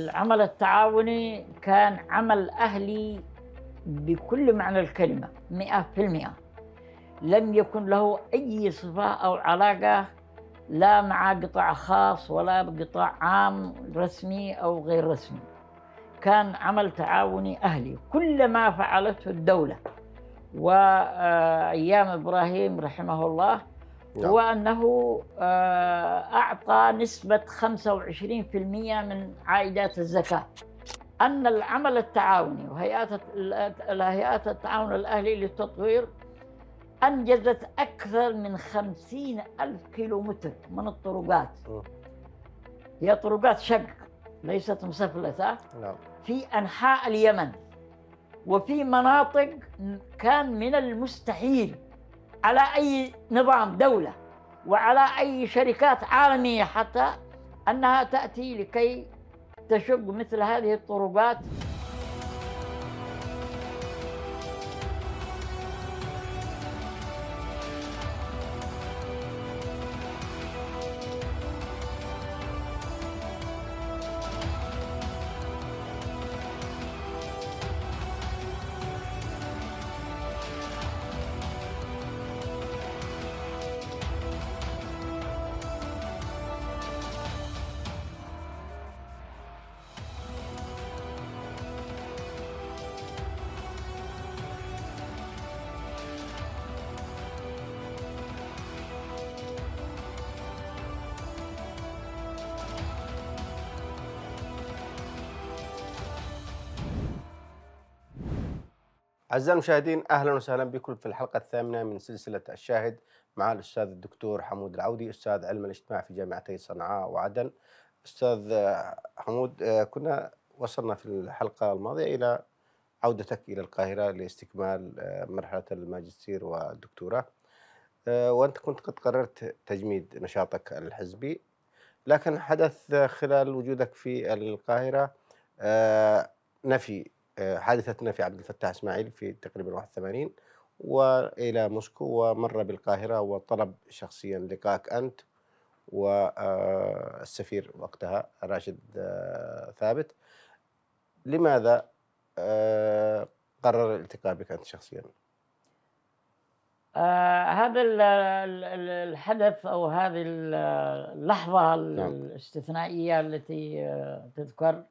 العمل التعاوني كان عمل أهلي بكل معنى الكلمة مئة في المئة لم يكن له أي صفة أو علاقة لا مع قطاع خاص ولا قطاع عام رسمي أو غير رسمي كان عمل تعاوني أهلي كل ما فعلته الدولة وأيام إبراهيم رحمه الله نعم. وأنه آه، أعطى نسبة 25% من عائدات الزكاة أن العمل التعاوني وهيئات الهيئات التعاون الأهلي للتطوير أنجزت أكثر من 50 ألف كيلومتر من الطرقات هي طرقات شق ليست مسفلتة نعم. في أنحاء اليمن وفي مناطق كان من المستحيل على أي نظام دولة وعلى أي شركات عالمية حتى أنها تأتي لكي تشق مثل هذه الطرقات أعزائي المشاهدين أهلا وسهلا بكم في الحلقة الثامنة من سلسلة الشاهد مع الأستاذ الدكتور حمود العودي أستاذ علم الاجتماع في جامعتي صنعاء وعدن أستاذ حمود آه، كنا وصلنا في الحلقة الماضية إلى عودتك إلى القاهرة لاستكمال آه، مرحلة الماجستير والدكتوراه آه، وأنت كنت قد قررت تجميد نشاطك الحزبي لكن حدث خلال وجودك في القاهرة نفي حادثتنا في عبد الفتاح اسماعيل في تقريبا 81 والى موسكو ومر بالقاهره وطلب شخصيا لقاءك انت والسفير آه، وقتها راشد آه، ثابت لماذا آه، قرر الالتقاء بك انت شخصيا؟ آه هذا الحدث او هذه اللحظه نعم. الاستثنائيه التي تذكر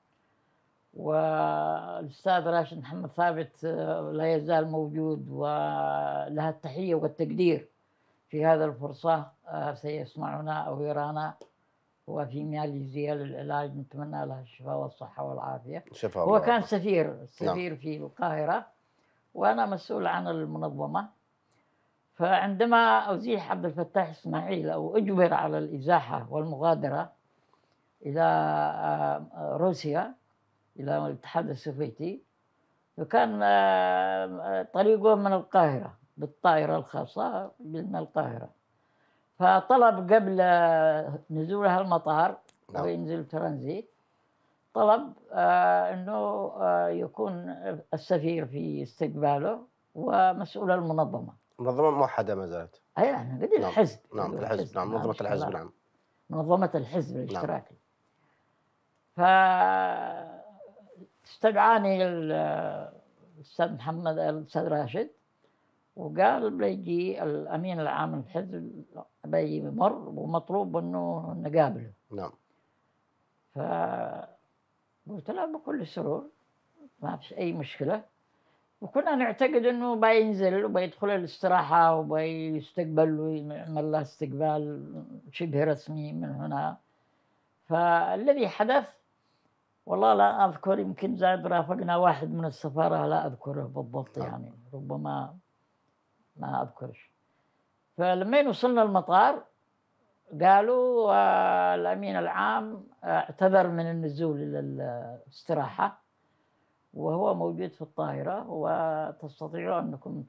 والاستاذ راشد محمد ثابت آه، لا يزال موجود ولها التحيه والتقدير في هذا الفرصه آه، سيسمعنا او يرانا وفي ماليزيا للعلاج نتمنى له الشفاء والصحه والعافيه شفاء هو كان سفير سفير نعم. في القاهره وانا مسؤول عن المنظمه فعندما ازيح عبد الفتاح اسماعيل او اجبر على الازاحه والمغادره الى آه، روسيا إلى الاتحاد السوفيتي فكان آه، آه، طريقه من القاهرة بالطائرة الخاصة من القاهرة فطلب قبل آه، نزولها المطار نعم. وينزل ترانزيت طلب أنه يكون السفير في استقباله ومسؤول المنظمة منظمة موحدة ما زالت أي نعم نعم الحزب نعم الحزب نعم،, نعم،, نعم منظمة الحزب نعم منظمة الحزب الاشتراكي نعم. ف استدعاني الاستاذ محمد الاستاذ راشد وقال بيجي الامين العام الحزب بيجي بمر ومطلوب انه نقابله نعم فقلت له بكل سرور ما فيش اي مشكله وكنا نعتقد انه بينزل وبيدخل الاستراحه وبيستقبل ويعمل له استقبال شبه رسمي من هنا فالذي حدث والله لا اذكر يمكن زاد رافقنا واحد من السفاره لا اذكره بالضبط نعم. يعني ربما ما اذكرش فلما وصلنا المطار قالوا آه، الامين العام آه، اعتذر من النزول الى الاستراحه وهو موجود في الطائره وتستطيعوا انكم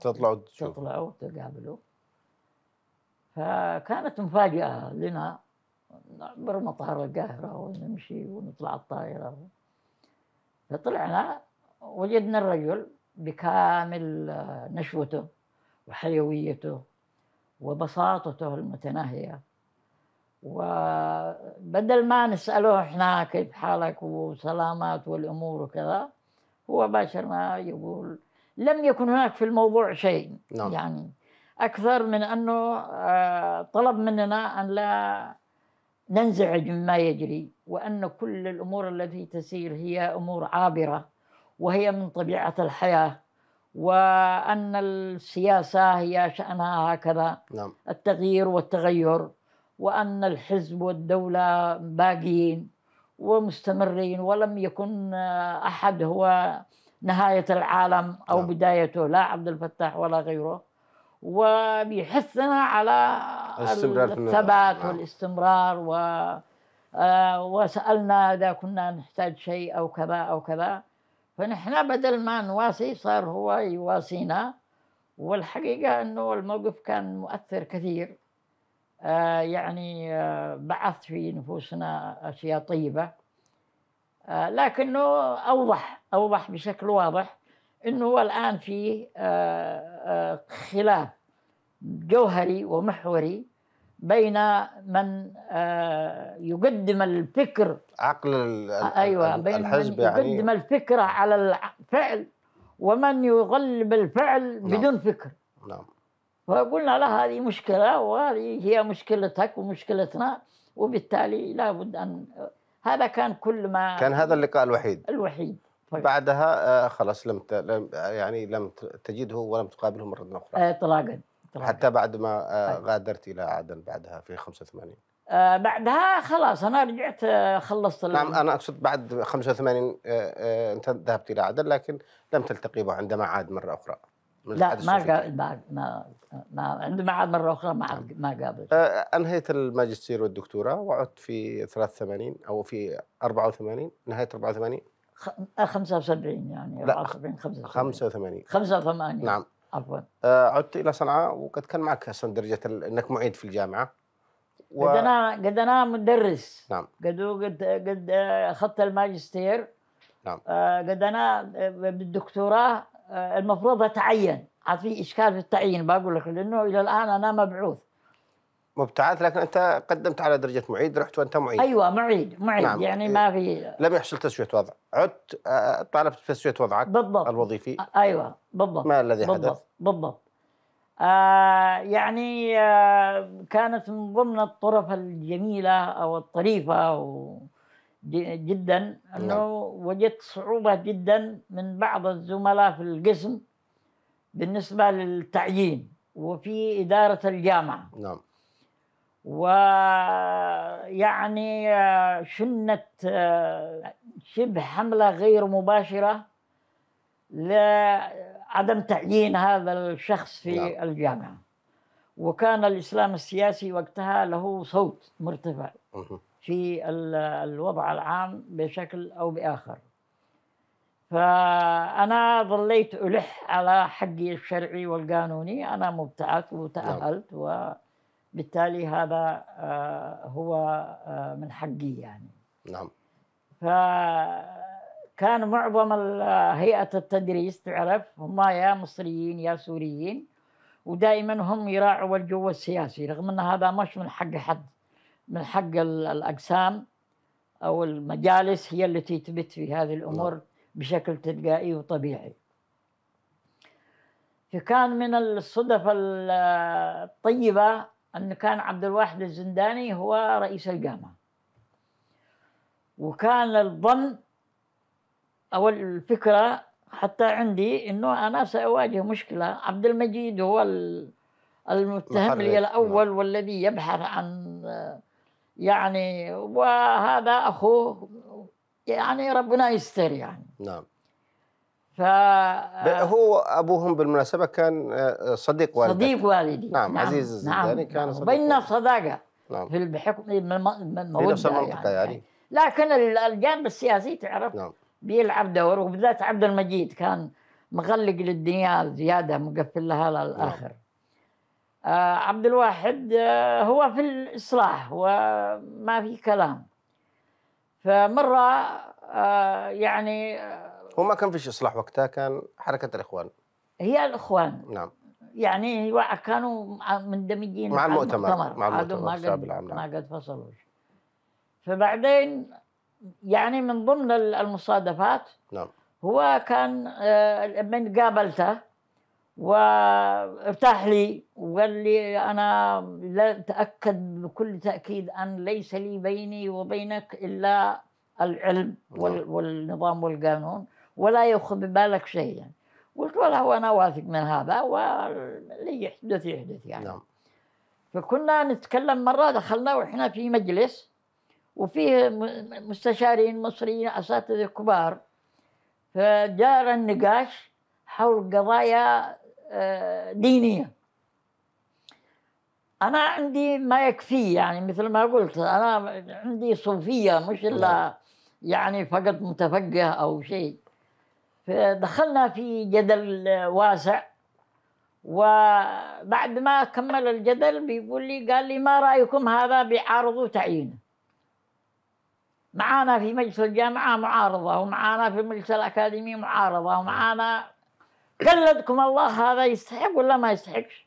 تطلعوا تشوفوا تطلعوا تقابلوا فكانت مفاجاه لنا نعبر مطار القاهرة ونمشي ونطلع الطائرة فطلعنا وجدنا الرجل بكامل آه، نشوته وحيويته وبساطته المتناهية وبدل ما نسأله إحنا كيف حالك وسلامات والأمور وكذا هو باشرنا يقول لم يكن هناك في الموضوع شيء نعم. يعني أكثر من أنه آه، طلب مننا أن لا ننزعج مما يجري وان كل الامور التي تسير هي امور عابره وهي من طبيعه الحياه وان السياسه هي شانها هكذا نعم. التغيير والتغير وان الحزب والدوله باقيين ومستمرين ولم يكن احد هو نهايه العالم او نعم. بدايته لا عبد الفتاح ولا غيره وبيحثنا على الاستمرار الثبات نعم. والاستمرار و آه وسالنا اذا كنا نحتاج شيء او كذا او كذا فنحن بدل ما نواسي صار هو يواسينا والحقيقه انه الموقف كان مؤثر كثير آه يعني آه بعث في نفوسنا اشياء طيبه آه، لكنه اوضح اوضح بشكل واضح انه هو الان في آه، آه، خلاف جوهري ومحوري بين من آه، يقدم الفكر عقل ايوه بين الحزب من يعني. يقدم يعني الفكره على الفعل ومن يغلب الفعل نعم بدون فكر نعم فقلنا لا هذه مشكله وهذه هي مشكلتك ومشكلتنا وبالتالي لابد ان هذا كان كل ما كان هذا اللقاء الوحيد الوحيد طيب. بعدها آه، خلاص لم يعني لم تجده ولم تقابله مرة أخرى آه، إطلاقا حتى بعد ما آه، طيب. غادرت إلى عدن بعدها في 85 بعدها خلاص أنا رجعت خلصت نعم أنا أقصد بعد 85 أنت ذهبت إلى عدن لكن لم تلتقي به عندما عاد مرة أخرى لا ما قابل ما ما ما عندما عاد مره اخرى ما نعم. ما قابل انهيت الماجستير والدكتوراه وعدت في 83 او في 84 نهايه 84 75 يعني لا 75 85 نعم عفوا آه عدت الى صنعاء وقد كان معك اصلا درجه انك معيد في الجامعه و... قد انا قد انا مدرس نعم قد قد قد اخذت الماجستير نعم آه، قد انا بالدكتوراه آه، المفروض اتعين عاد في اشكال في التعيين بقول لك لانه الى الان انا مبعوث مبتعث لكن انت قدمت على درجه معيد رحت وانت معيد ايوه معيد معيد نعم. يعني ما في إيه، لم يحصل تسويه وضع عدت آه، طالبت تسويه وضعك بالضبط الوظيفي ايوه بالضبط ما الذي بالضبط. حدث بالضبط آه يعني آه كانت من ضمن الطرف الجميله او الطريفه أو جدا انه نعم. وجدت صعوبه جدا من بعض الزملاء في القسم بالنسبه للتعيين وفي اداره الجامعه نعم ويعني شنت آه، آه، شبه حملة غير مباشرة لعدم تعيين هذا الشخص في لا. نعم. الجامعة وكان الإسلام السياسي وقتها له صوت مرتفع في الوضع العام بشكل أو بآخر فأنا ظليت ألح على حقي الشرعي والقانوني أنا مبتعث نعم. وتأهلت نعم. و بالتالي هذا آه، هو آه، من حقي يعني نعم فكان معظم آه، هيئة التدريس تعرف هم يا مصريين يا سوريين ودائما هم يراعوا الجو السياسي رغم ان هذا مش من حق حد من حق الاقسام او المجالس هي التي تبت في هذه الامور نعم. بشكل تلقائي وطبيعي. فكان من الصدف الطيبه أن كان عبد الواحد الزنداني هو رئيس الجامعة وكان الظن أو الفكرة حتى عندي أنه أنا سأواجه مشكلة عبد المجيد هو المتهم لي الأول نعم. والذي يبحث عن يعني وهذا أخوه يعني ربنا يستر يعني نعم ف هو ابوهم بالمناسبه كان آه، صديق والدي صديق والدي نعم, نعم عزيز الزنداني نعم كان صديق بيننا صداقه نعم في بحكم من من في نفس المنطقه يعني, يعني. لكن الجانب السياسي تعرف نعم بيلعب دور وبالذات عبد المجيد كان مغلق للدنيا زياده مقفل لها للاخر نعم. آه عبد الواحد آه هو في الاصلاح وما في كلام فمره آه يعني آه هو ما كان فيش اصلاح وقتها كان حركه الاخوان هي الاخوان نعم يعني كانوا مندمجين مع المؤتمر, المؤتمر. مع المؤتمر نعم. ما قد فصلوا فبعدين يعني من ضمن المصادفات نعم هو كان آه، من قابلته وارتاح لي وقال لي انا لا اتاكد بكل تاكيد ان ليس لي بيني وبينك الا العلم نعم. والنظام والقانون ولا يأخذ ببالك شيئا يعني. قلت ولا وأنا واثق من هذا واللي يحدث يحدث يعني نعم. فكنا نتكلم مرة دخلنا وإحنا في مجلس وفيه مستشارين مصريين أساتذة كبار فجار النقاش حول قضايا آه، دينية أنا عندي ما يكفي يعني مثل ما قلت أنا عندي صوفية مش إلا نعم. يعني فقط متفقه أو شيء دخلنا في جدل واسع وبعد ما كمل الجدل بيقول لي قال لي ما رايكم هذا بيعارضوا تعيينه معانا في مجلس الجامعه معارضه ومعانا في مجلس الاكاديمي معارضه ومعانا قلدكم الله هذا يستحق ولا ما يستحقش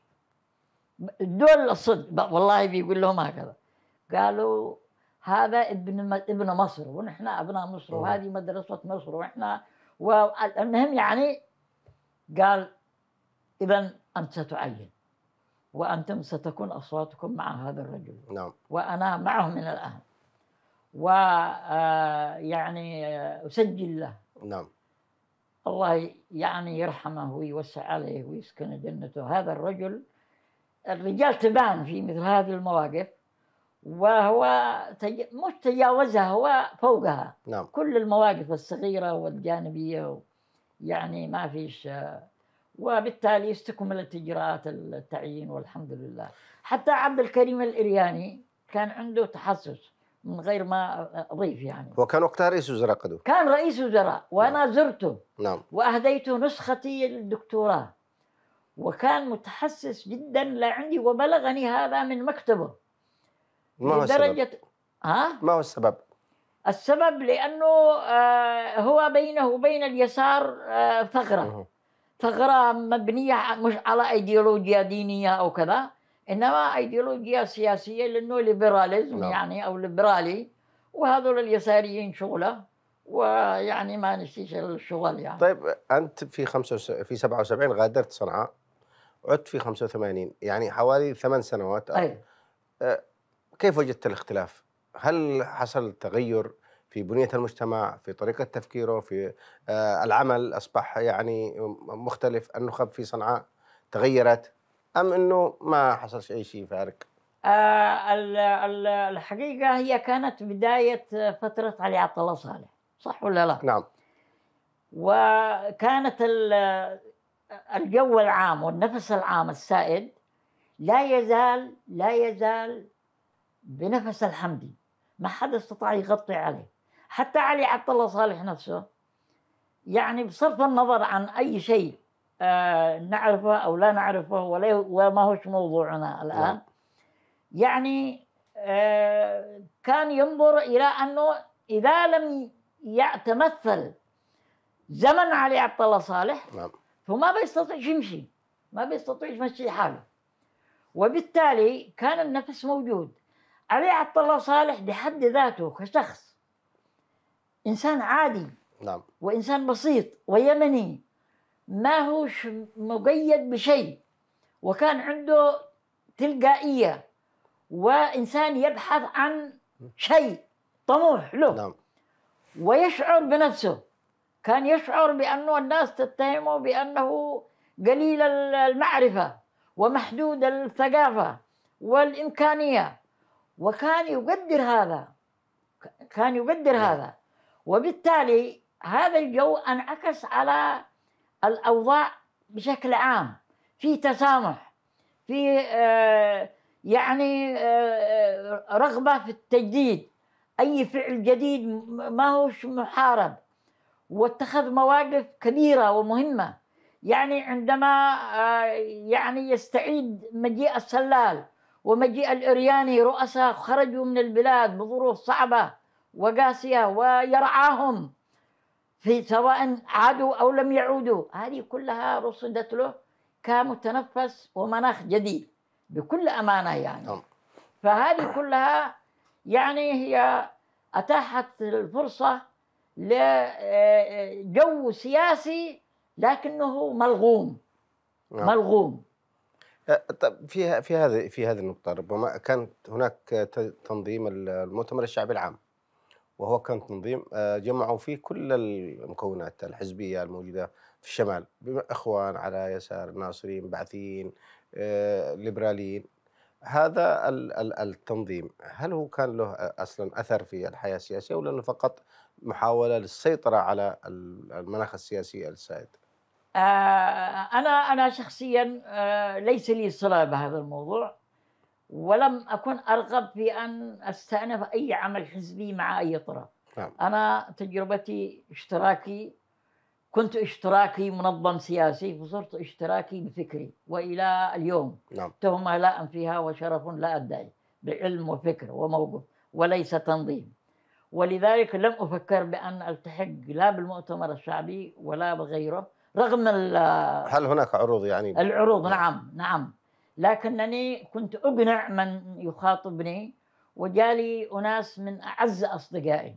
الدول الصدق والله بيقول لهم هكذا قالوا هذا ابن ابن مصر ونحن ابناء مصر وهذه مدرسه مصر ونحن والمهم يعني قال إذا أنت ستعين وأنتم ستكون أصواتكم مع هذا الرجل نعم وأنا معه من الآن ويعني آه، آه، أسجل له نعم الله يعني يرحمه ويوسع عليه ويسكن جنته هذا الرجل الرجال تبان في مثل هذه المواقف وهو تج... مش تجاوزها هو فوقها نعم. كل المواقف الصغيرة والجانبية و... يعني ما فيش وبالتالي استكملت إجراءات التعيين والحمد لله حتى عبد الكريم الإرياني كان عنده تحسس من غير ما أضيف يعني وكان وقتها رئيس وزراء قدو كان رئيس وزراء وأنا نعم. زرته نعم واهديته نسختي للدكتوراه وكان متحسس جدا لعندي وبلغني هذا من مكتبه ما هو السبب؟ ها؟ ما هو السبب؟ السبب لأنه آه، هو بينه وبين اليسار آه، ثغرة ثغرة مبنية مش على أيديولوجيا دينية أو كذا إنما أيديولوجيا سياسية لأنه ليبراليزم لا. نعم. يعني أو ليبرالي وهذول اليساريين شغله ويعني ما نسيش الشغل يعني طيب انت في 75 في 77 غادرت صنعاء عدت في 85 يعني حوالي ثمان سنوات أي. آه، كيف وجدت الاختلاف؟ هل حصل تغير في بنية المجتمع في طريقة تفكيره في آه، العمل أصبح يعني مختلف النخب في صنعاء تغيرت أم أنه ما حصلش أي شيء فارق آه الحقيقة هي كانت بداية فترة علي عبد الله صالح صح ولا لا؟ نعم وكانت الجو العام والنفس العام السائد لا يزال لا يزال بنفس الحمدي ما حدا استطاع يغطي عليه حتى علي عبد الله صالح نفسه يعني بصرف النظر عن اي شيء آه، نعرفه او لا نعرفه ولا وما هوش موضوعنا الان نعم. يعني آه، كان ينظر الى انه اذا لم يتمثل زمن علي عبد الله صالح نعم. فما بيستطيعش يمشي ما بيستطيعش يمشي حاله وبالتالي كان النفس موجود علي عبد الله صالح بحد ذاته كشخص انسان عادي نعم وانسان بسيط ويمني ما هو مقيد بشيء وكان عنده تلقائيه وانسان يبحث عن شيء طموح له نعم. ويشعر بنفسه كان يشعر بانه الناس تتهمه بانه قليل المعرفه ومحدود الثقافه والامكانيه وكان يقدر هذا كان يقدر نعم. هذا وبالتالي هذا الجو انعكس على الاوضاع بشكل عام في تسامح في آه، يعني آه، رغبه في التجديد اي فعل جديد ما هوش محارب واتخذ مواقف كبيره ومهمه يعني عندما آه، يعني يستعيد مجيء السلال ومجيء الإرياني رؤساء خرجوا من البلاد بظروف صعبة وقاسية ويرعاهم في سواء عادوا أو لم يعودوا هذه كلها رصدت له كمتنفس ومناخ جديد بكل أمانة يعني نعم. فهذه كلها يعني هي أتاحت الفرصة لجو سياسي لكنه ملغوم نعم. ملغوم أه، طب في في هذه في هذه النقطة ربما كان هناك تنظيم المؤتمر الشعبي العام وهو كان تنظيم أه، جمعوا فيه كل المكونات الحزبية الموجودة في الشمال إخوان على يسار ناصرين بعثيين أه، ليبراليين هذا التنظيم هل هو كان له أصلا أثر في الحياة السياسية ولا فقط محاولة للسيطرة على المناخ السياسي السائد؟ آه، انا انا شخصيا آه، ليس لي صله بهذا الموضوع ولم اكن ارغب في ان استانف اي عمل حزبي مع اي طرف نعم. انا تجربتي اشتراكي كنت اشتراكي منظم سياسي وصرت اشتراكي بفكري والى اليوم نعم. تهمه لا انفيها وشرف لا ادعي بعلم وفكر وموقف وليس تنظيم ولذلك لم افكر بان التحق لا بالمؤتمر الشعبي ولا بغيره رغم هل هناك عروض يعني العروض نعم. نعم نعم لكنني كنت أقنع من يخاطبني وجالي أناس من أعز أصدقائي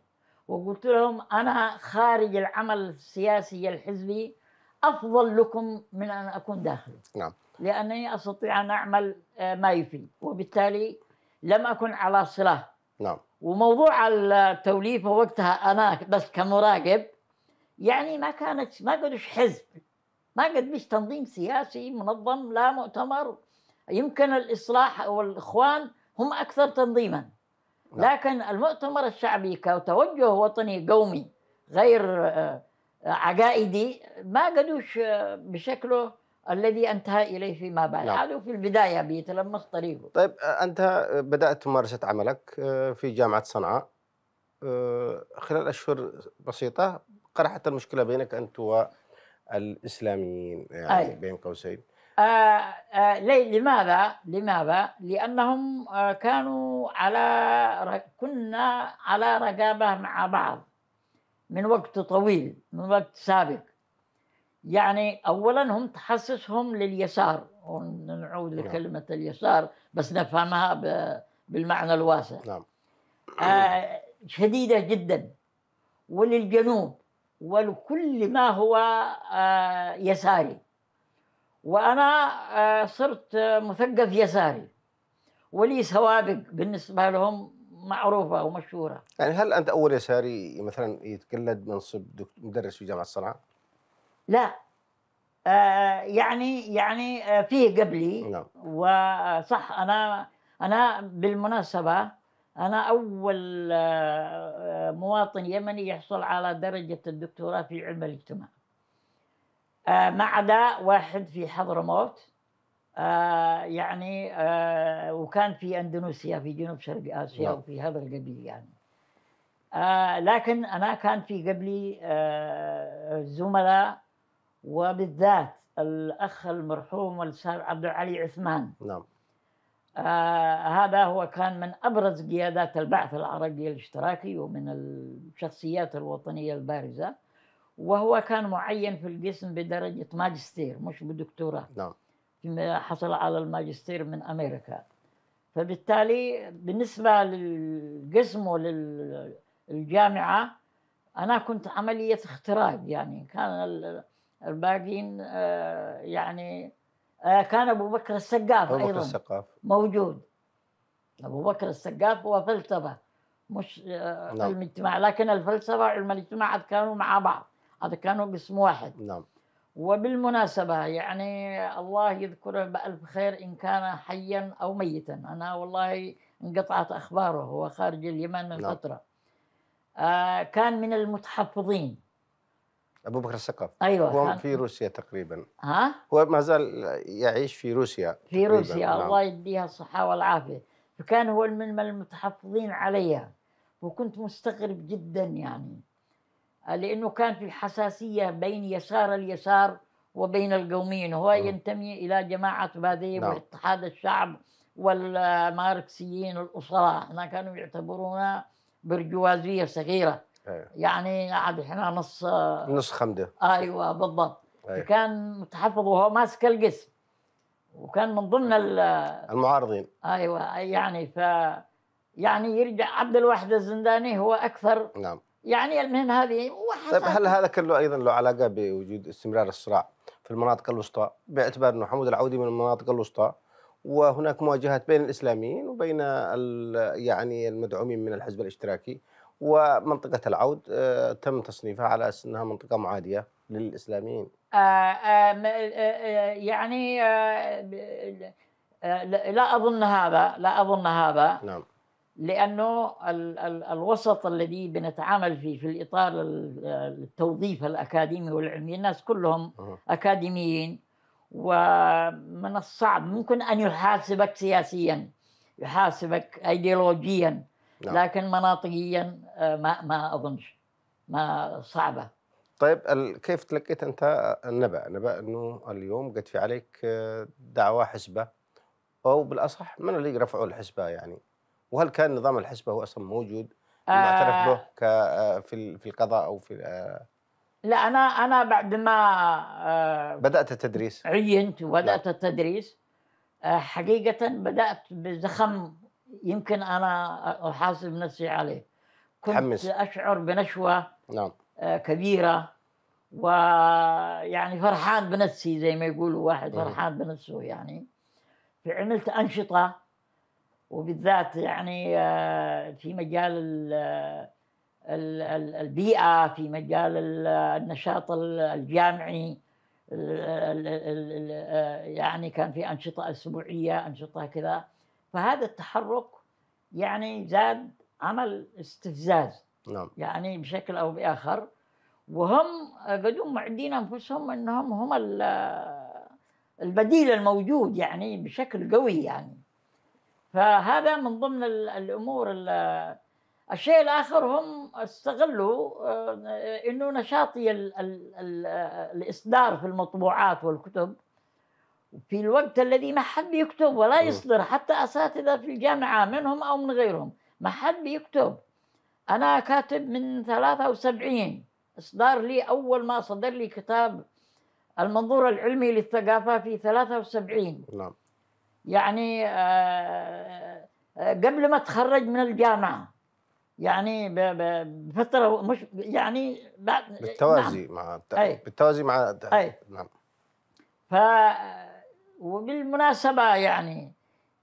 وقلت لهم أنا خارج العمل السياسي الحزبي أفضل لكم من أن أكون داخله نعم لأنني أستطيع أن أعمل آه، ما يفيد وبالتالي لم أكن على صلة نعم وموضوع التوليفة وقتها أنا بس كمراقب يعني ما كانت ما قدش حزب ما قد مش تنظيم سياسي منظم لا مؤتمر يمكن الإصلاح والإخوان هم أكثر تنظيما نعم. لكن المؤتمر الشعبي كتوجه وطني قومي غير آه، عقائدي ما قدوش آه، بشكله الذي انتهى اليه فيما بعد نعم. هذا في البدايه بيتلمس طريقه طيب آه، انت بدات ممارسه عملك في جامعه صنعاء خلال اشهر بسيطه قرحت المشكله بينك انت والاسلاميين يعني أي. أيوة. بين قوسين آه آه لماذا؟ لماذا؟ لانهم آه كانوا على كنا على رقابه مع بعض من وقت طويل من وقت سابق يعني اولا هم تحسسهم لليسار ونعود نعم. لكلمه نعم. اليسار بس نفهمها بالمعنى الواسع نعم آه شديده جدا وللجنوب ولكل ما هو آه، يساري وأنا آه، صرت مثقف يساري ولي سوابق بالنسبة لهم معروفة ومشهورة يعني هل أنت أول يساري مثلا يتقلد منصب مدرس في جامعة صنعاء؟ لا آه، يعني يعني فيه قبلي نعم. وصح أنا أنا بالمناسبة أنا أول آه، مواطن يمني يحصل على درجة الدكتوراه في علم الاجتماع آه، ما عدا واحد في حضرموت آه، يعني وكان في أندونيسيا في جنوب شرق آسيا نعم. وفي هذا القبيل يعني لكن أنا كان في قبلي زملاء وبالذات الأخ المرحوم الأستاذ عبد العلي عثمان نعم آه هذا هو كان من ابرز قيادات البعث العربي الاشتراكي ومن الشخصيات الوطنيه البارزه وهو كان معين في القسم بدرجه ماجستير مش بدكتوراه نعم حصل على الماجستير من امريكا فبالتالي بالنسبه للقسم وللجامعه انا كنت عمليه اختراق يعني كان الباقيين آه، يعني آه، كان ابو بكر السقاف ايضا ابو بكر السقاف موجود ابو بكر السقاف هو فلسفه مش آه، نعم. علم اجتماع لكن الفلسفه وعلم الاجتماع كانوا مع بعض هذا كانوا قسم واحد نعم وبالمناسبة يعني الله يذكره بألف خير إن كان حيا أو ميتا أنا والله انقطعت أخباره هو خارج اليمن من نعم. فترة آه كان من المتحفظين ابو بكر الثقف ايوه هو في روسيا تقريبا ها هو ما زال يعيش في روسيا في روسيا نعم. الله يديها الصحه والعافيه فكان هو من المتحفظين عليا وكنت مستغرب جدا يعني لانه كان في حساسيه بين يسار اليسار وبين القوميين هو م. نعم. ينتمي الى جماعه باديه نعم. واتحاد الشعب والماركسيين الاصلاء احنا كانوا يعتبرونا برجوازيه صغيره أيوة. يعني قاعد هنا نص نص خمده ايوه بالضبط أيوة. كان متحفظ وهو ماسك القسم وكان من ضمن أيوة. المعارضين ايوه يعني ف يعني يرجع عبد الواحد الزنداني هو اكثر نعم يعني المهم هذه طيب هل هذا كله ايضا له علاقه بوجود استمرار الصراع في المناطق الوسطى باعتبار انه حمود العودي من المناطق الوسطى وهناك مواجهات بين الاسلاميين وبين يعني المدعومين من الحزب الاشتراكي ومنطقة العود آه، تم تصنيفها على أساس أنها منطقة معادية للإسلاميين آه، آه، يعني لا أظن هذا لا أظن هذا نعم لأنه الوسط الذي بنتعامل فيه في الإطار التوظيف الأكاديمي والعلمي الناس كلهم أكاديميين ومن الصعب ممكن أن يحاسبك سياسيا يحاسبك أيديولوجيا نعم. لكن مناطقيا آه، ما ما اظنش ما صعبه طيب كيف تلقيت انت النبأ؟ نبا انه اليوم قد في عليك آه، دعوى حسبه او بالاصح من اللي رفعوا الحسبه يعني؟ وهل كان نظام الحسبه هو اصلا موجود معترف به آه. في في القضاء او في لا انا انا بعد ما بدات التدريس عينت وبدات نعم. التدريس حقيقه بدات بزخم يمكن انا احاسب نفسي عليه كنت حمس. اشعر بنشوه نعم آه، كبيره ويعني فرحان بنفسي زي ما يقولوا واحد فرحان بنفسه يعني فعملت انشطه وبالذات يعني آه، في مجال آه، البيئه في مجال النشاط الجامعي يعني كان في انشطه اسبوعيه انشطه كذا فهذا التحرك يعني زاد عمل استفزاز نعم. يعني بشكل او باخر وهم قد معدين انفسهم انهم هم البديل الموجود يعني بشكل قوي يعني فهذا من ضمن الامور الشيء الاخر هم استغلوا آه، انه نشاطي الاصدار في المطبوعات والكتب في الوقت الذي ما حد يكتب ولا يصدر حتى اساتذه في الجامعه منهم او من غيرهم ما حد يكتب انا كاتب من 73 اصدار لي اول ما صدر لي كتاب المنظور العلمي للثقافه في 73 نعم يعني آه، آه، قبل ما اتخرج من الجامعه يعني بفتره مش يعني بعد بالتوازي نعم. مع أي. بالتوازي مع أي. نعم ف وبالمناسبة يعني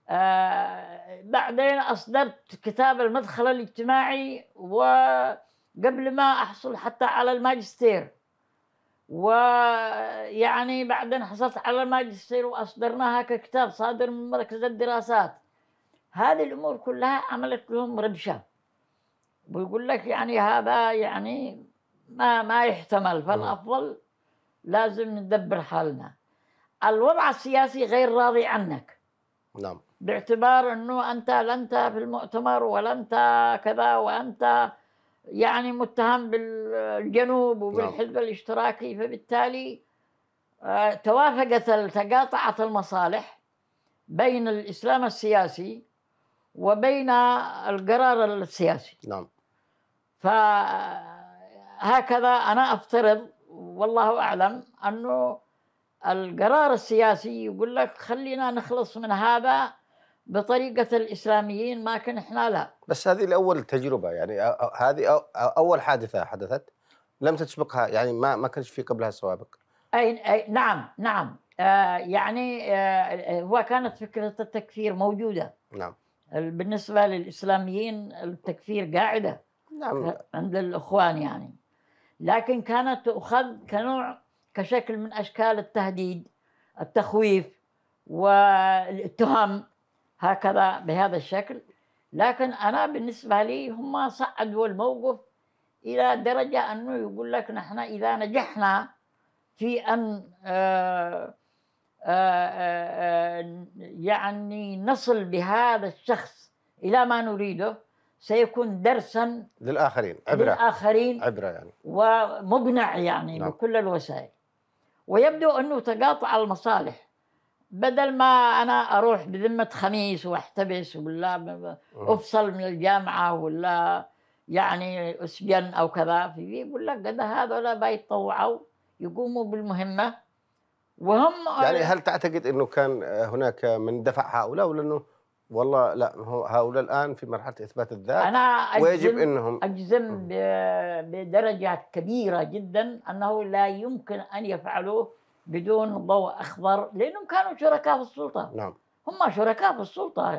آه، بعدين أصدرت كتاب المدخل الاجتماعي وقبل ما أحصل حتى على الماجستير ويعني بعدين حصلت على الماجستير وأصدرناها ككتاب صادر من مركز الدراسات هذه الأمور كلها عملت لهم ربشة ويقول لك يعني هذا يعني ما ما يحتمل فالأفضل لازم ندبر حالنا الوضع السياسي غير راضي عنك نعم باعتبار انه انت لنت في المؤتمر ولنت كذا وانت يعني متهم بالجنوب نعم. وبالحزب نعم. الاشتراكي فبالتالي آه، توافقت تقاطعت المصالح بين الاسلام السياسي وبين القرار السياسي نعم فهكذا آه، انا افترض والله اعلم انه القرار السياسي يقول لك خلينا نخلص من هذا بطريقة الإسلاميين ما كان إحنا لا بس هذه الأول تجربة يعني هذه أول حادثة حدثت لم تسبقها يعني ما ما كانش في قبلها سوابق أي, أي نعم نعم آه، يعني آه، هو كانت فكرة التكفير موجودة نعم بالنسبة للإسلاميين التكفير قاعدة نعم عند الإخوان يعني لكن كانت تؤخذ كنوع كشكل من أشكال التهديد التخويف والتهم هكذا بهذا الشكل لكن أنا بالنسبة لي هم صعدوا الموقف إلى درجة أنه يقول لك نحن إذا نجحنا في أن آه، آه، آه، يعني نصل بهذا الشخص إلى ما نريده سيكون درسا للآخرين عبرة للآخرين عبرة يعني ومقنع يعني نعم. بكل الوسائل ويبدو أنه تقاطع المصالح بدل ما أنا أروح بذمة خميس واحتبس ولا آه. أفصل من الجامعة ولا يعني أسجن أو كذا في يقول لك قد هذول بيتطوعوا يقوموا بالمهمة وهم يعني هل تعتقد أنه كان هناك من دفع هؤلاء ولا أنه والله لا هو هؤلاء الان في مرحله اثبات الذات انا أجزم ويجب انهم اجزم بدرجه كبيره جدا انه لا يمكن ان يفعلوه بدون ضوء اخضر لانهم كانوا شركاء في السلطه نعم هم شركاء في السلطه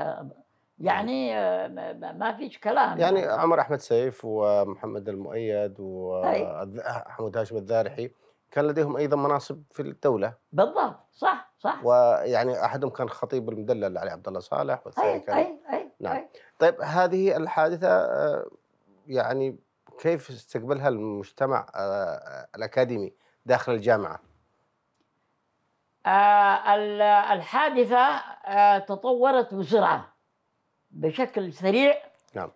يعني نعم. ما فيش كلام يعني عمر احمد سيف ومحمد المؤيد وحمود هاشم الذارحي كان لديهم ايضا مناصب في الدوله بالضبط صح صح ويعني احدهم كان خطيب المدلل علي عبد الله صالح والثاني كان أي أي نعم أي طيب هذه الحادثه آه، يعني كيف استقبلها المجتمع آه، آه، الاكاديمي داخل الجامعه؟ الحادثه تطورت بسرعه بشكل سريع نعم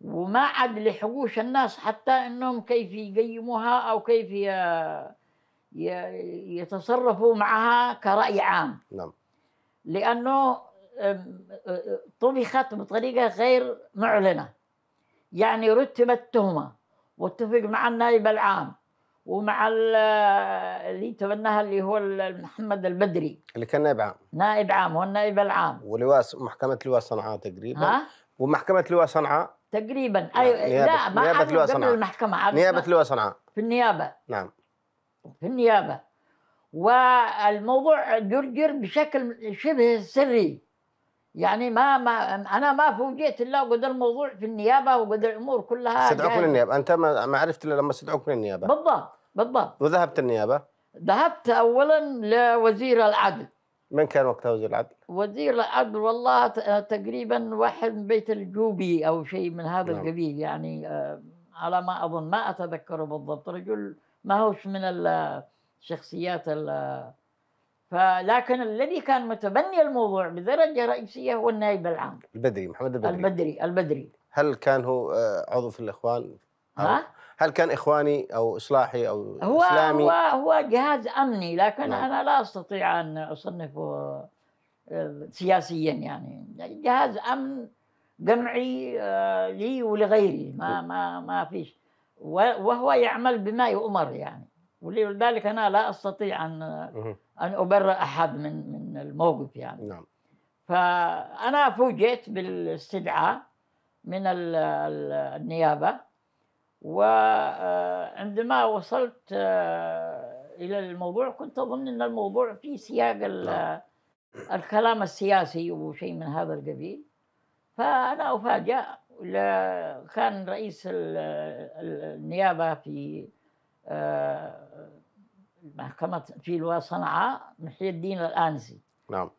وما عاد لحقوش الناس حتى انهم كيف يقيموها او كيف يتصرفوا معها كرأي عام نعم لأنه طبخت بطريقة غير معلنة يعني رتبت تهمة واتفق مع النائب العام ومع اللي تبناها اللي هو محمد البدري اللي كان نائب عام نائب عام هو النائب العام ولواء محكمة لواء صنعاء تقريبا ها؟ ومحكمة لواء صنعاء تقريبا نعم. أيوة نيابة. لا ما نيابة لواء صنعاء المحكمة نيابة لواء صنعاء في النيابة نعم في النيابة والموضوع جرجر بشكل شبه سري يعني ما, ما انا ما فوجئت الا وقد الموضوع في النيابه وقد الامور كلها استدعوك للنيابه انت ما, عرفت الا لما استدعوك للنيابه بالضبط بالضبط وذهبت النيابه ذهبت اولا لوزير العدل من كان وقتها وزير العدل؟ وزير العدل والله تقريبا واحد من بيت الجوبي او شيء من هذا نعم. القبيل يعني آه، على ما اظن ما اتذكره بالضبط رجل ما هوش من الشخصيات ال فلكن الذي كان متبني الموضوع بدرجه رئيسيه هو النائب العام البدري محمد البدري البدري البدري هل كان هو آه، عضو في الاخوان؟ ها؟ هل كان اخواني او اصلاحي او هو اسلامي؟ هو هو جهاز امني لكن نعم. انا لا استطيع ان اصنفه آه، سياسيا يعني جهاز امن جمعي آه، لي ولغيري ما نعم. ما ما فيش وهو يعمل بما يؤمر يعني ولذلك انا لا استطيع ان ان ابرئ احد من من الموقف يعني نعم فانا فوجئت بالاستدعاء من النيابه وعندما آه، وصلت آه، الى الموضوع كنت اظن ان الموضوع في سياق نعم. الكلام السياسي وشيء من هذا القبيل فانا افاجأ كان رئيس النيابة في آه، محكمة في صنعاء محي الدين الأنسي نعم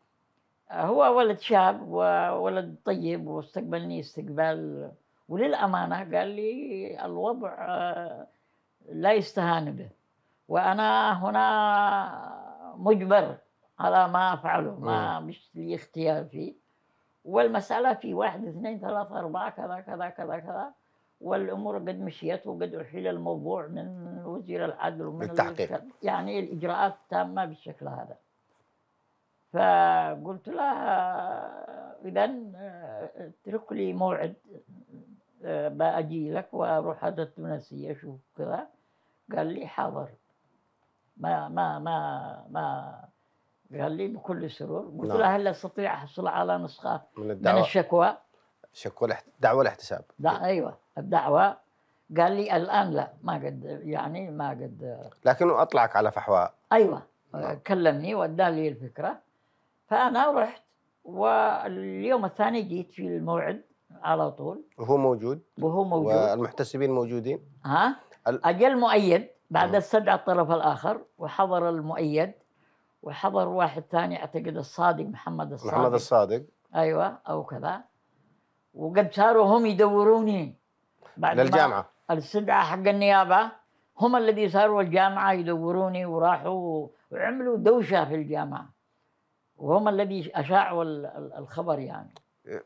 هو ولد شاب وولد طيب واستقبلني استقبال وللأمانة قال لي الوضع آه، لا يستهان به وأنا هنا مجبر على ما أفعله ما مش لي اختيار فيه والمسألة في واحد اثنين ثلاثة أربعة كذا كذا كذا كذا والأمور قد مشيت وقد أحيل الموضوع من وزير العدل ومن التحقيق يعني الإجراءات تامة بالشكل هذا فقلت لها إذا اترك لي موعد بأجي لك وأروح هذا التونسي أشوف كذا قال لي حاضر ما ما ما ما قال لي بكل سرور قلت له نعم. هل استطيع احصل على نسخه من الدعوه من الشكوى شكوى دعوه الاحتساب لا ايوه الدعوه قال لي الان لا ما قد يعني ما قد لكنه اطلعك على فحواء ايوه نعم. كلمني وادى لي الفكره فانا رحت واليوم الثاني جيت في الموعد على طول وهو موجود وهو موجود والمحتسبين موجودين ها اجل مؤيد بعد استدعى نعم. الطرف الاخر وحضر المؤيد وحضر واحد ثاني اعتقد الصادق محمد الصادق محمد الصادق ايوه او كذا وقد صاروا هم يدوروني بعد للجامعه الاستدعاء حق النيابه هم الذي صاروا الجامعه يدوروني وراحوا وعملوا دوشه في الجامعه وهم الذي اشاعوا الخبر يعني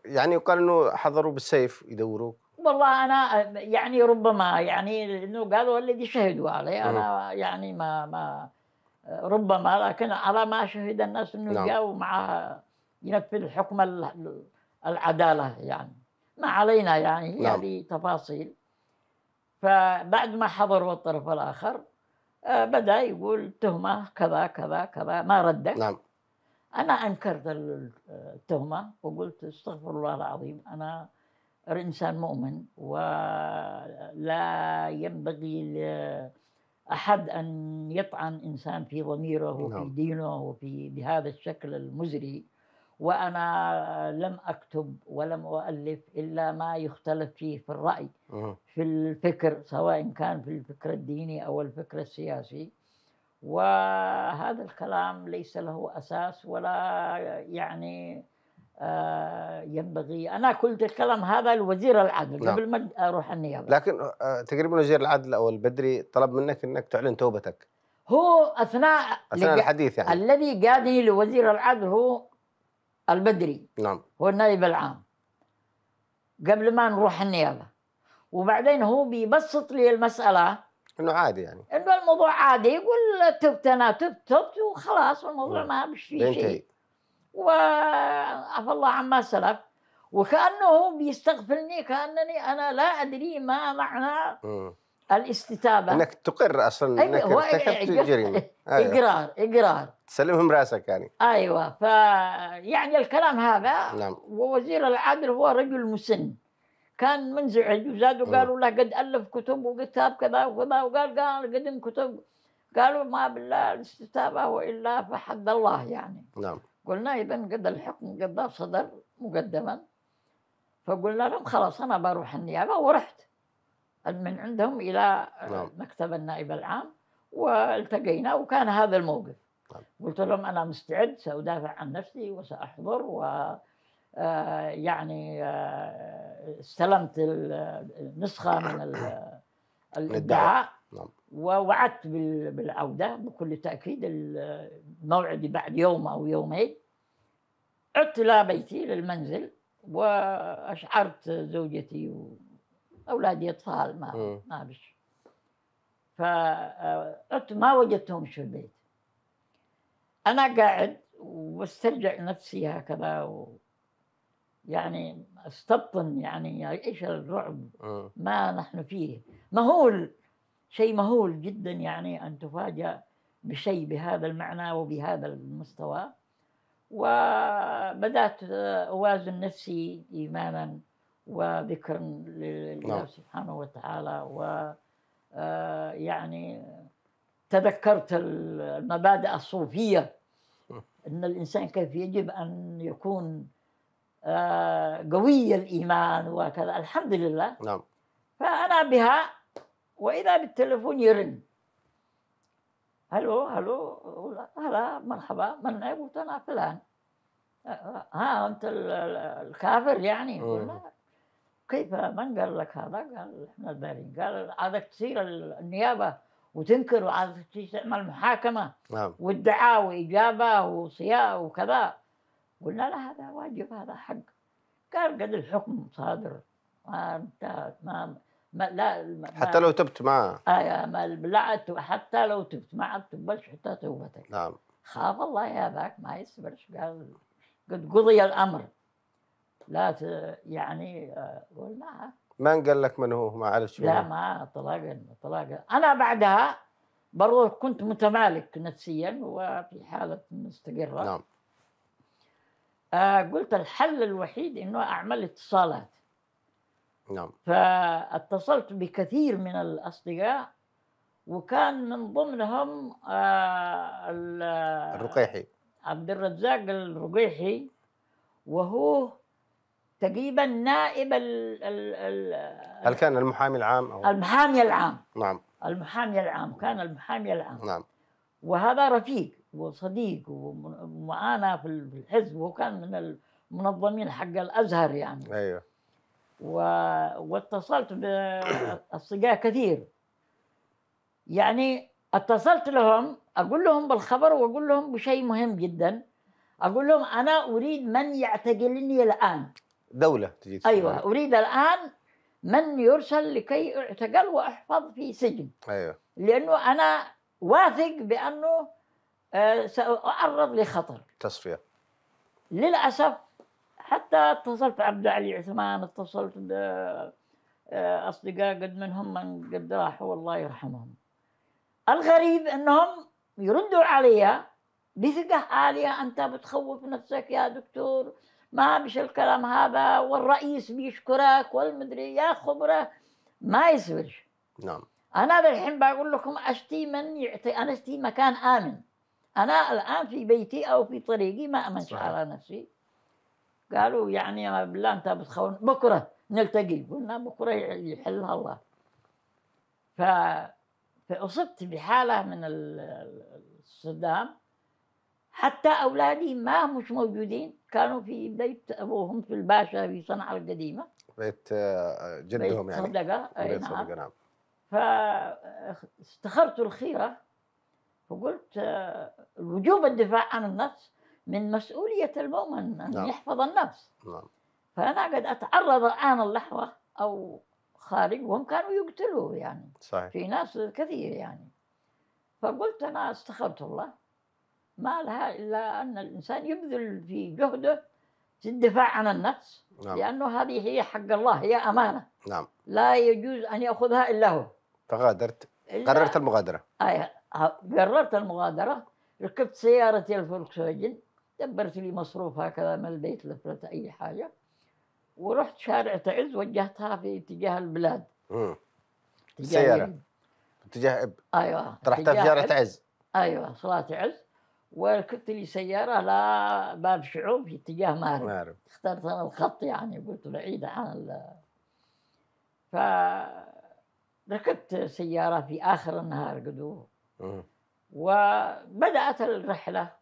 يعني يقال انه حضروا بالسيف يدوروك والله انا يعني ربما يعني انه قالوا الذي شهدوا علي انا يعني ما ما ربما لكن على ما شهد الناس انه نعم. جاءوا معها ينفذ حكم العداله يعني ما علينا يعني هي نعم. هذه تفاصيل فبعد ما حضروا الطرف الاخر آه، بدا يقول تهمه كذا كذا كذا ما ردك نعم انا انكرت التهمه وقلت استغفر الله العظيم انا انسان مؤمن ولا ينبغي أحد أن يطعن إنسان في ضميره وفي نعم. دينه وفي بهذا الشكل المزري وأنا لم أكتب ولم أؤلف إلا ما يختلف فيه في الرأي في الفكر سواء كان في الفكر الديني أو الفكر السياسي وهذا الكلام ليس له أساس ولا يعني آه، ينبغي انا قلت الكلام هذا لوزير العدل نعم. قبل ما اروح النيابه لكن آه، تقريبا وزير العدل او البدري طلب منك انك تعلن توبتك هو اثناء اثناء الحديث يعني الذي قادني لوزير العدل هو البدري نعم هو النائب العام قبل ما نروح النيابه وبعدين هو بيبسط لي المساله انه عادي يعني انه الموضوع عادي يقول تبت انا تبت تبت وخلاص الموضوع نعم. ما بش فيه شيء وعفى الله عما سلف وكأنه بيستغفلني كأنني أنا لا أدري ما معنى الاستتابة انك تقر اصلا أيوة انك ارتكبت جريمة أيوة. اقرار اقرار تسلمهم راسك يعني ايوه ف يعني الكلام هذا نعم ووزير العدل هو رجل مسن كان منزعج وزادوا قالوا له قد الف كتب وكتاب كذا وكذا وقال قال قدم كتب قالوا ما بالله الاستتابة والا فحد الله يعني نعم قلنا إذا قد الحكم قد صدر مقدما فقلنا لهم خلاص أنا بروح النيابة ورحت من عندهم إلى نعم. مكتب النائب العام والتقينا وكان هذا الموقف نعم. قلت لهم أنا مستعد سأدافع عن نفسي وسأحضر و آه، يعني آه، استلمت النسخة من الادعاء نعم. ووعدت بالعودة بكل تأكيد موعدي بعد يوم أو يومين عدت إلى بيتي للمنزل وأشعرت زوجتي وأولادي أطفال ما ما بش فعدت ما وجدتهمش في البيت أنا قاعد واسترجع نفسي هكذا و يعني استبطن يعني ايش الرعب ما نحن فيه مهول شيء مهول جدا يعني ان تفاجأ بشيء بهذا المعنى وبهذا المستوى وبدأت أوازن نفسي إيمانا وذكرا لله نعم. سبحانه وتعالى و آه، يعني تذكرت المبادئ الصوفية أن الإنسان كيف يجب أن يكون آه، قوي الإيمان وكذا الحمد لله نعم فأنا بها وإذا بالتلفون يرن هلو هلو هلا مرحبا من قلت انا فلان ها انت الكافر يعني آه. كيف من قال لك هذا؟ قال احنا البارين قال عادك تصير النيابه وتنكر وعادك تعمل محاكمه نعم وادعاء واجابه وصياغه وكذا قلنا لا هذا واجب هذا حق قال قد الحكم صادر ما انت ما ما لا ما حتى لو تبت معه آه ما بلعت حتى لو تبت معه تبلش حتى توبتك نعم خاف الله يا باك ما يصبرش قال قد قضي الامر لا يعني آه، قول معه ما قال لك من هو ما عرفش لا ما طلاقا طلاقا انا بعدها برضه كنت متمالك نفسيا وفي حاله مستقره نعم آه قلت الحل الوحيد انه اعمل اتصالات نعم فاتصلت بكثير من الاصدقاء وكان من ضمنهم آه، الرقيحي عبد الرزاق الرقيحي وهو تقريبا نائب ال ال هل كان المحامي العام أو المحامي العام نعم المحامي العام كان المحامي العام نعم وهذا رفيق وصديق ومعانا في الحزب وكان من المنظمين حق الازهر يعني ايوه و... واتصلت باصدقاء كثير يعني اتصلت لهم اقول لهم بالخبر واقول لهم بشيء مهم جدا اقول لهم انا اريد من يعتقلني الان دوله تجي ايوه اريد الان من يرسل لكي اعتقل واحفظ في سجن ايوه لانه انا واثق بانه آه، سأعرض لخطر تصفيه للاسف حتى اتصلت عبد العلي عثمان اتصلت آه، أصدقاء قد منهم من قد راحوا الله يرحمهم الغريب أنهم يردوا علي بثقة عالية أنت بتخوف نفسك يا دكتور ما بش الكلام هذا والرئيس بيشكرك والمدري يا خبرة ما يسبرش نعم أنا الحين بقول لكم أشتي من يعطي أنا أشتي مكان آمن أنا الآن في بيتي أو في طريقي ما أمنش على نفسي قالوا يعني بالله انت بتخون بكره نلتقي قلنا بكره يحلها الله ف فاصبت بحاله من الصدام حتى اولادي ما مش موجودين كانوا في بيت ابوهم في الباشا في صنعاء القديمه بيت آه، جدهم بيت يعني صدقه اي نعم, نعم. فاستخرت الخيره فقلت آه، الوجوب الدفاع عن النفس من مسؤولية المؤمن أن نعم. يحفظ النفس نعم. فأنا قد أتعرض الآن اللحظة أو خارج وهم كانوا يقتلوا يعني صحيح. في ناس كثير يعني فقلت أنا استخرت الله ما لها إلا أن الإنسان يبذل في جهده في الدفاع عن النفس نعم. لأنه هذه هي حق الله هي أمانة نعم. لا يجوز أن يأخذها إلا هو فغادرت إلا قررت المغادرة أي قررت المغادرة ركبت سيارتي الفولكس دبرت لي مصروف هكذا ما لديت لفرت اي حاجه ورحت شارع تعز وجهتها في اتجاه البلاد امم السياره اتجاه اب ايوه طرحتها في شارع تعز ايوه صلاه عز وركبت لي سياره لا باب شعوب في اتجاه مارب مارب اخترت انا الخط يعني قلت بعيدة عن ال فركبت سياره في اخر النهار قدو وبدات الرحله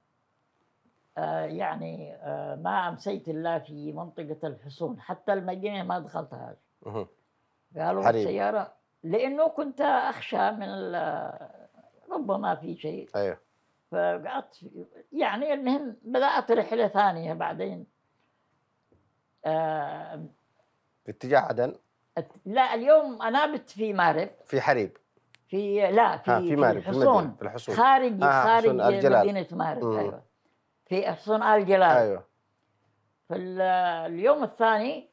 يعني آه، ما امسيت الا في منطقه الحصون حتى المدينه ما دخلتها قالوا السياره لانه كنت اخشى من ربما في شيء ايوه فقعدت يعني المهم بدات رحله ثانيه بعدين آه باتجاه عدن لا اليوم انا بت في مارب في حريب في لا في, في, في, في الحصون في الحصون خارج آه, آه، خارج مدينه مارب ايوه في صنع الجلال ايوه في اليوم الثاني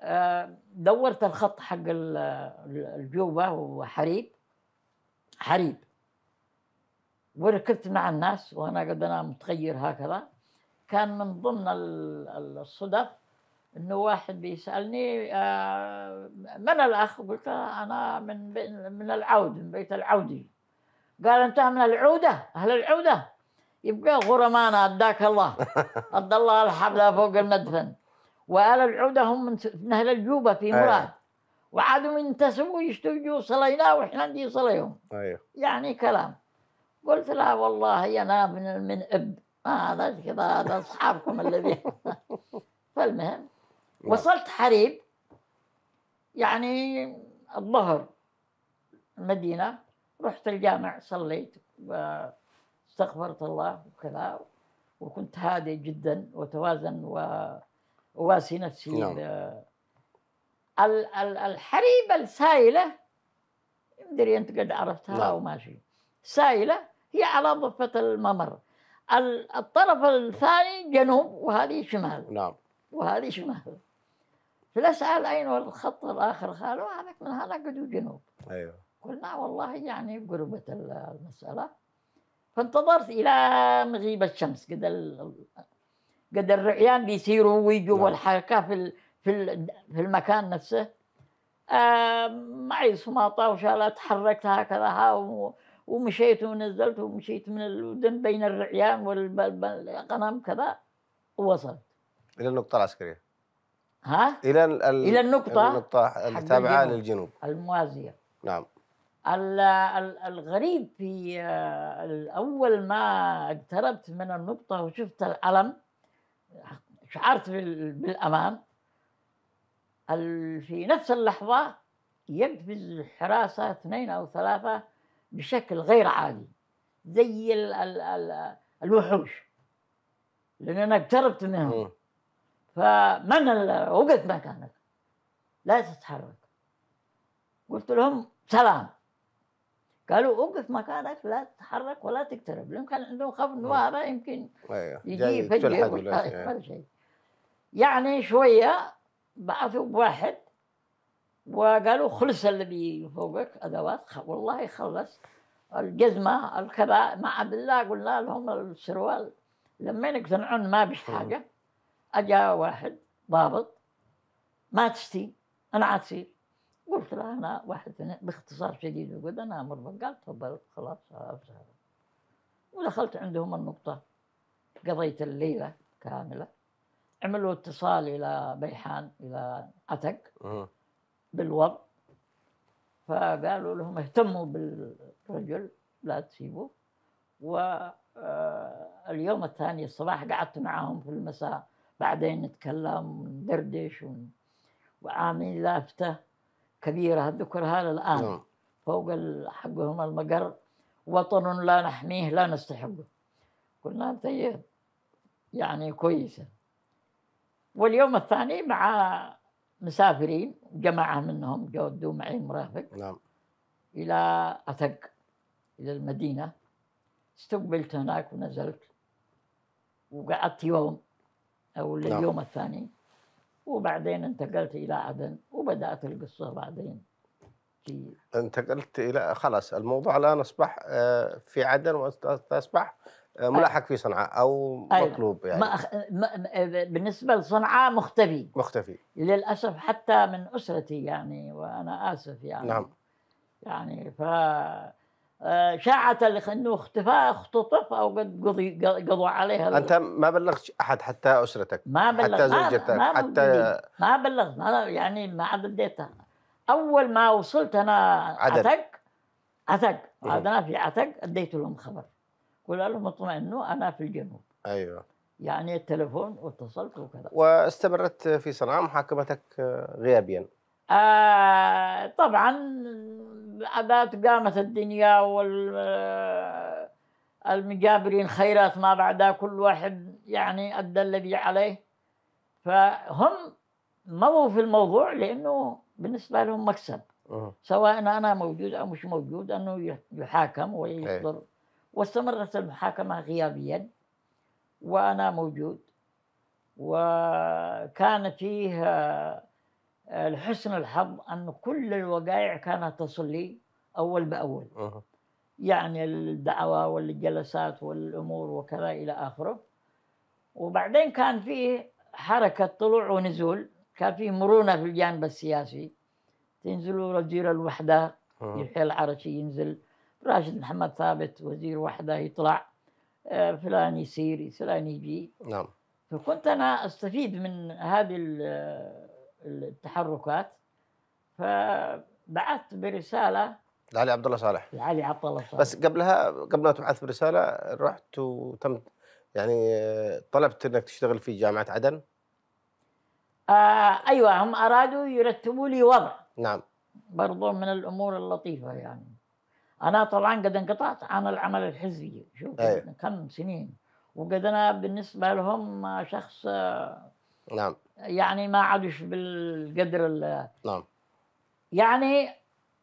آه، دورت الخط حق الجوبه وحريب حريب وركبت مع الناس وانا قد انا متغير هكذا كان من ضمن الصدف انه واحد بيسالني آه، من الاخ؟ قلت له انا من من العود من بيت العودي قال انت من العوده اهل العوده يبقى غرمان أداك الله اد الله الحبلة فوق المدفن وآل العودة هم من أهل الجوبة في أيوه. مراد وعادوا ينتسبوا يجوا صلينا وإحنا نجي نصليهم أيوه. يعني كلام قلت لا والله أنا من من أب هذا آه كذا هذا أصحابكم الذي فالمهم نعم. وصلت حريب يعني الظهر المدينة رحت الجامع صليت و استغفرت الله وكذا وكنت هادئ جدا وتوازن وواسي نفسي نعم. آه، الحريبة السائلة مدري أنت قد عرفتها نعم. أو ماشي سائلة هي على ضفة الممر الطرف الثاني جنوب وهذه شمال نعم وهذه شمال فنسأل أين الخط الآخر قالوا هذاك من هذا قد جنوب أيوه قلنا والله يعني قربت المسألة فانتظرت الى مغيب الشمس قد قد الرعيان بيسيروا ويجوا نعم. والحركه في ال... في ال... في المكان نفسه آه معي سماطه وشالة تحركت هكذا و... ومشيت ونزلت ومشيت من الودن بين الرعيان والقنم كذا ووصلت الى النقطه العسكريه ها الى ال... الى النقطه النقطه التابعة للجنوب الموازيه نعم الغريب في آه، اول ما اقتربت من النقطه وشفت العلم شعرت بالامان في نفس اللحظه يقفز الحراسه اثنين او ثلاثه بشكل غير عادي زي ال ال الوحوش لان انا اقتربت منهم فمن وقت مكانك لا تتحرك قلت لهم سلام قالوا اوقف مكانك لا تتحرك ولا تقترب لان كان عندهم خوف انه هذا آه. يمكن أيوه. يجي فجأة ولا شيء يعني شوية بعثوا بواحد وقالوا خلص اللي فوقك ادوات والله خلص الجزمة الكذا مع بالله قلنا لهم السروال لما يقتنعون ما بش حاجة أجا واحد ضابط ما تشتي أنا عاد قلت له انا واحد اثنين باختصار شديد وقلت انا امر قال تفضل خلاص ودخلت عندهم النقطه قضيت الليله كامله عملوا اتصال الى بيحان الى عتق بالوضع فقالوا لهم اهتموا بالرجل لا تسيبوه واليوم آه، الثاني الصباح قعدت معهم في المساء بعدين نتكلم وندردش وعاملين لافته كبيرة ذكرها للآن نعم. فوق حقهم المقر وطن لا نحميه لا نستحقه قلنا طيب يعني كويسة واليوم الثاني مع مسافرين جماعة منهم جودوا معي مرافق نعم إلى أتق إلى المدينة استقبلت هناك ونزلت وقعدت يوم أو نعم. اليوم نعم. الثاني وبعدين انتقلت إلى عدن وبدأت القصة بعدين انتقلت إلى خلاص الموضوع الآن أصبح آه، في عدن وأصبح آه، ملاحق في صنعاء أو مطلوب يعني ما أخ... ما... بالنسبة لصنعاء مختفي مختفي للأسف حتى من أسرتي يعني وأنا آسف يعني نعم يعني ف شاعت انه اختفاء اختطف او قد قضي قضوا عليها انت ما بلغت احد حتى اسرتك ما بلغت حتى زوجتك ما حتى ما بلغت ما يعني ما عاد بديتها اول ما وصلت انا عدد. عتق عتق انا في عتق اديت لهم خبر قلت لهم اطمئنوا انا في الجنوب ايوه يعني التلفون واتصلت وكذا واستمرت في صنعاء محاكمتك غيابيا آه طبعا عادات قامت الدنيا وال آه، المجابرين خيرات ما بعدها كل واحد يعني أدى الذي عليه فهم مضوا في الموضوع لأنه بالنسبة لهم مكسب سواء أنا موجود أو مش موجود أنه يحاكم ويصدر إيه. واستمرت المحاكمة غيابيا وأنا موجود وكان فيه آه، لحسن الحظ أن كل الوقائع كانت تصل لي أول بأول يعني الدعوة والجلسات والأمور وكذا إلى آخره وبعدين كان فيه حركة طلوع ونزول كان فيه مرونة في الجانب السياسي تنزلوا وزير الوحدة يحيى العرشي ينزل راشد محمد ثابت وزير وحدة يطلع آه، فلان يسير فلان يجي نعم فكنت أنا أستفيد من هذه التحركات فبعثت برساله لعلي عبد الله صالح لعلي عبد الله صالح بس قبلها قبل ما تبعث برساله رحت وتم يعني طلبت انك تشتغل في جامعه عدن آه ايوه هم ارادوا يرتبوا لي وضع نعم برضو من الامور اللطيفه يعني انا طبعا قد انقطعت عن العمل الحزبي شوف أيوة. كم سنين وقد انا بالنسبه لهم شخص نعم يعني ما عادش بالقدر نعم يعني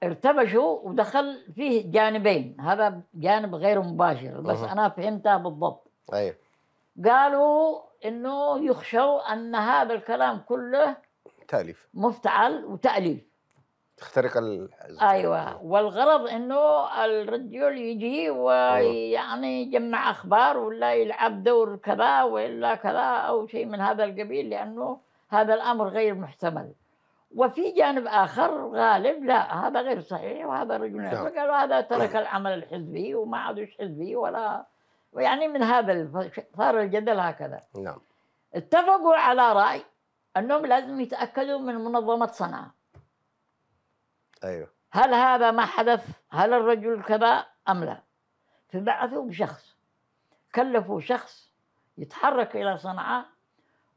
ارتبشوا ودخل فيه جانبين هذا جانب غير مباشر بس مه. انا فهمتها بالضبط ايوه قالوا انه يخشوا ان هذا الكلام كله تاليف مفتعل وتاليف تخترق الحزب ايوه إيه. والغرض انه الرجل يجي أيوة. ويعني يجمع اخبار ولا يلعب دور كذا والا كذا او شيء من هذا القبيل لانه هذا الامر غير محتمل وفي جانب اخر غالب لا هذا غير صحيح وهذا رجل نعم. قالوا هذا ترك نعم. العمل الحزبي وما عادوش حزبي ولا يعني من هذا صار الجدل هكذا نعم اتفقوا على راي انهم لازم يتاكدوا من منظمه صنعاء ايوه هل هذا ما حدث؟ هل الرجل كذا ام لا؟ فبعثوا بشخص كلفوا شخص يتحرك الى صنعاء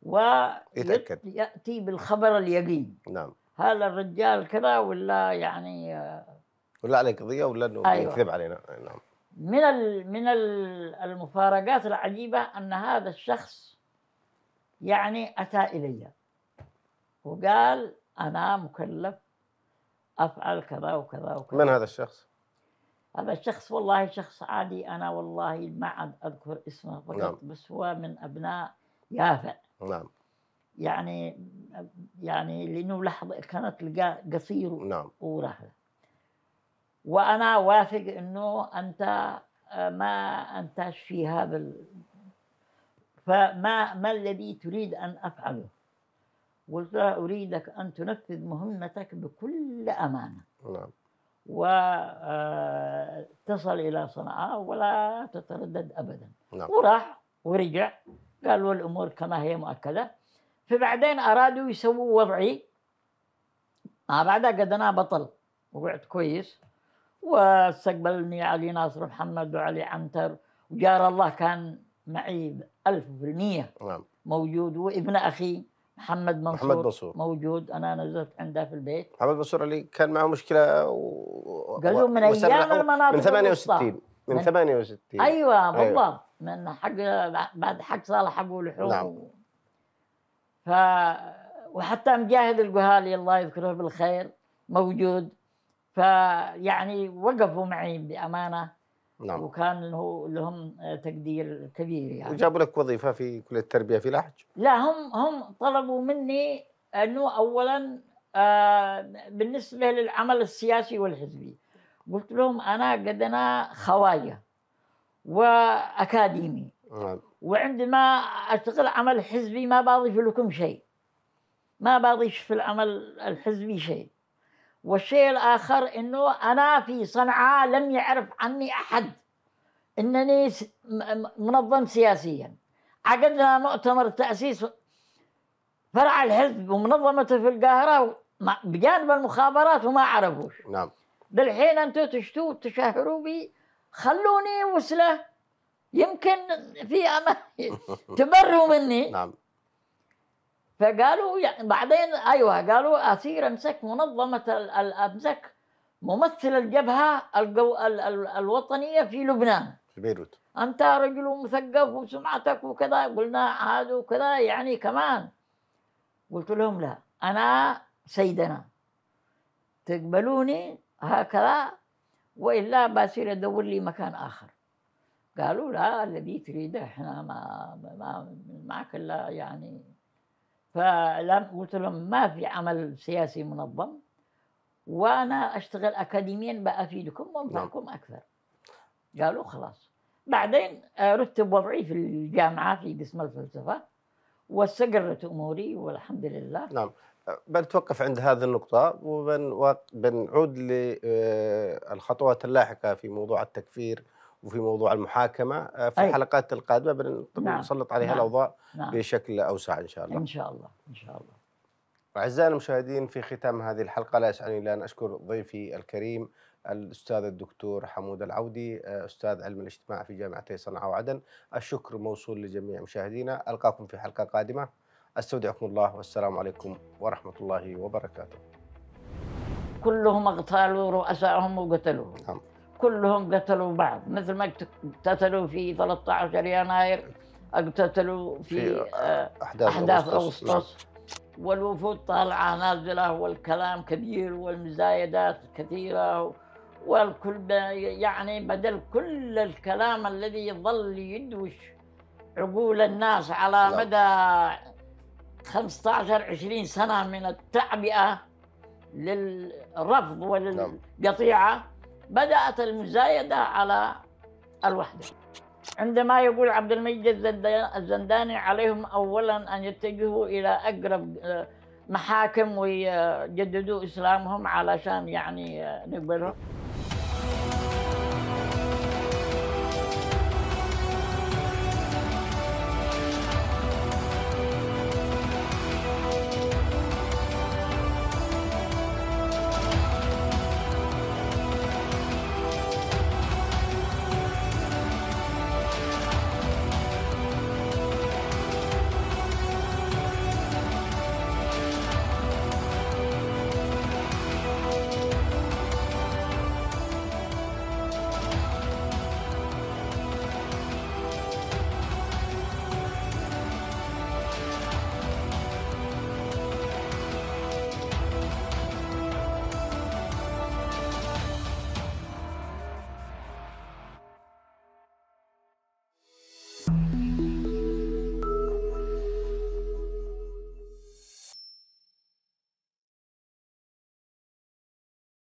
ويتأكد يأتي بالخبر اليقين نعم هذا الرجال كذا ولا يعني آه، ولا عليه قضيه ولا انه أيوة. يكذب علينا نعم من من المفارقات العجيبه ان هذا الشخص يعني اتى الي وقال انا مكلف افعل كذا وكذا وكذا من هذا الشخص؟ هذا الشخص والله شخص عادي انا والله ما عاد اذكر اسمه فقط نعم. بس هو من ابناء يافع نعم يعني يعني لانه لحظه كانت لقاء قصير نعم ورحلة. وانا واثق انه انت ما انتش في هذا ال... فما ما الذي تريد ان افعله؟ قلت لها أريدك أن تنفذ مهمتك بكل أمانة نعم واتصل آه، إلى صنعاء ولا تتردد أبدا نعم. وراح ورجع قال والأمور كما هي مؤكدة فبعدين أرادوا يسووا وضعي ما آه، بعدها قد أنا بطل وقعت كويس واستقبلني علي ناصر محمد وعلي عنتر وجار الله كان معي ألف بالمية نعم. موجود وابن أخي محمد منصور محمد منصور موجود انا نزلت عنده في البيت محمد منصور اللي كان معه مشكله و... قالوا من ايام المناطق من 68 من, من 68 أيوة،, ايوه بالضبط أيوة. من حق بعد حق صالح ابو لحوم نعم. ف وحتى مجاهد القهالي الله يذكره بالخير موجود فيعني وقفوا معي بامانه نعم. وكان له لهم آه، تقدير كبير يعني وجابوا لك وظيفه في كليه التربيه في لحج لا هم هم طلبوا مني انه اولا آه بالنسبه للعمل السياسي والحزبي قلت لهم انا قدنا خوايا واكاديمي نعم. وعندما اشتغل عمل حزبي ما باضيف لكم شيء ما باضيف في العمل الحزبي شيء والشيء الآخر أنه أنا في صنعاء لم يعرف عني أحد أنني منظم سياسيا عقدنا مؤتمر تأسيس فرع الحزب ومنظمته في القاهرة بجانب المخابرات وما عرفوش نعم بالحين أنتم تشتوا تشهروا بي خلوني وسلة يمكن في أمان تبروا مني نعم فقالوا يعني بعدين ايوه قالوا اسير امسك منظمه الامسك ممثل الجبهه الجو ال ال الوطنيه في لبنان في بيروت انت رجل مثقف وسمعتك وكذا قلنا هذا وكذا يعني كمان قلت لهم لا انا سيدنا تقبلوني هكذا والا بصير ادور لي مكان اخر قالوا لا الذي تريده احنا ما, ما معك الا يعني فلم قلت لهم ما في عمل سياسي منظم وانا اشتغل اكاديميا بافيدكم نعم. وانفعكم اكثر قالوا خلاص بعدين آه، رتب وضعي في الجامعه في قسم الفلسفه واستقرت اموري والحمد لله نعم آه، بنتوقف عند هذه النقطة وبنعود للخطوات آه، اللاحقة في موضوع التكفير وفي موضوع المحاكمة آه، في الحلقات القادمة بنسلط نعم. عليها نعم. الأوضاع نعم. بشكل أوسع إن شاء الله إن شاء الله إن شاء الله أعزائي المشاهدين في ختام هذه الحلقة لا يسعني إلا أن أشكر ضيفي الكريم الأستاذ الدكتور حمود العودي آه، أستاذ علم الاجتماع في جامعتي صنعاء وعدن الشكر موصول لجميع مشاهدينا ألقاكم في حلقة قادمة أستودعكم الله والسلام عليكم ورحمة الله وبركاته كلهم اغتالوا رؤسائهم وقتلوهم نعم. كلهم قتلوا بعض مثل ما اقتتلوا في 13 يناير اقتتلوا في, في آه، أحداث, أحداث أغسطس, أغسطس. والوفود طالعة نازلة والكلام كبير والمزايدات كثيرة والكل يعني بدل كل الكلام الذي يظل يدوش عقول الناس على لا. نعم. مدى 15 20 سنة من التعبئة للرفض نعم. وللقطيعه بدأت المزايدة على الوحدة عندما يقول عبد المجيد الزنداني عليهم أولا أن يتجهوا إلى أقرب آه، محاكم ويجددوا إسلامهم علشان يعني آه، نقبلهم